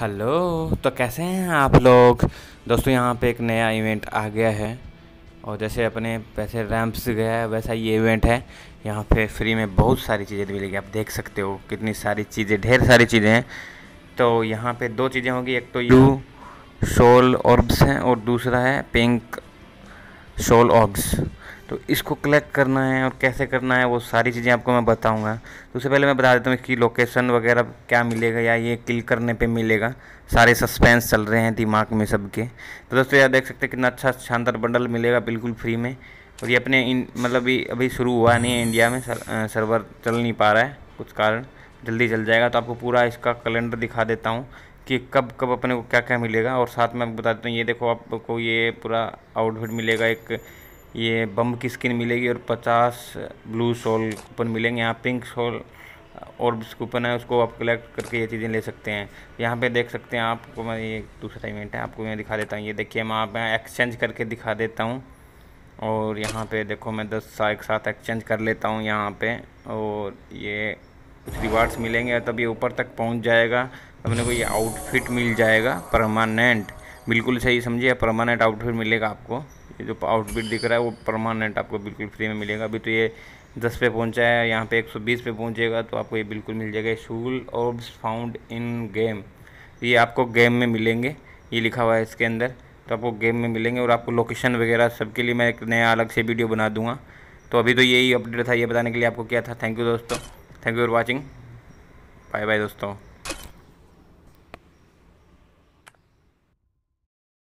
hello तो कैसे हैं आप लोग दोस्तों यहाँ पे एक नया इवेंट आ गया है और जैसे अपने वैसे रैम्प से गया है वैसा ये इवेंट है यहाँ पे फ्री में बहुत सारी चीज़ें मिलेगी आप देख सकते हो कितनी सारी चीज़ें ढेर सारी चीज़ें हैं तो यहाँ पे दो चीज़ें होंगी एक तो यू शोल ऑर्ब्स हैं और दूसरा है पिंक शोल ऑर्ब्स तो इसको कलेक्ट करना है और कैसे करना है वो सारी चीज़ें आपको मैं बताऊंगा तो उससे पहले मैं बता देता हूँ इसकी लोकेशन वगैरह क्या मिलेगा या ये किल करने पे मिलेगा सारे सस्पेंस चल रहे हैं दिमाग में सबके तो दोस्तों यार देख सकते हैं कितना अच्छा शानदार बंडल मिलेगा बिल्कुल फ्री में और ये अपने मतलब अभी शुरू हुआ नहीं है इंडिया में सर, आ, सर्वर चल नहीं पा रहा है कुछ कारण जल्दी चल जाएगा तो आपको पूरा इसका कैलेंडर दिखा देता हूँ कि कब कब अपने को क्या क्या मिलेगा और साथ में आपको बता देता हूँ ये देखो आपको ये पूरा आउटफिट मिलेगा एक ये बम की स्किन मिलेगी और पचास ब्लू सोल कूपन मिलेंगे यहाँ पिंक सोल और कूपन है उसको आप कलेक्ट करके ये चीज़ें ले सकते हैं यहाँ पे देख सकते हैं आपको मैं ये दूसरा इवेंट है आपको मैं दिखा देता हूँ ये देखिए मैं आप एक्सचेंज करके दिखा देता हूँ और यहाँ पे देखो मैं दस सा एक साथ एक्सचेंज कर लेता हूँ यहाँ पर और ये कुछ रिवार्ड्स मिलेंगे तब ये ऊपर तक पहुँच जाएगा अपने को ये आउटफिट मिल जाएगा परमानेंट बिल्कुल सही समझिए परमानेंट आउटफिट मिलेगा आपको ये जो आउटबिट दिख रहा है वो परमानेंट आपको बिल्कुल फ्री में मिलेगा अभी तो ये दस पे पहुंचा है यहाँ पे बीस पे पहुँचेगा तो आपको ये बिल्कुल मिल जाएगा शूल और फाउंड इन गेम ये आपको गेम में मिलेंगे ये लिखा हुआ है इसके अंदर तो आपको गेम में मिलेंगे और आपको लोकेशन वगैरह सबके लिए मैं एक नया अलग से वीडियो बना दूंगा तो अभी तो यही अपडेट था ये बताने के लिए आपको क्या था थैंक यू दोस्तों thank you for watching bye bye दोस्तों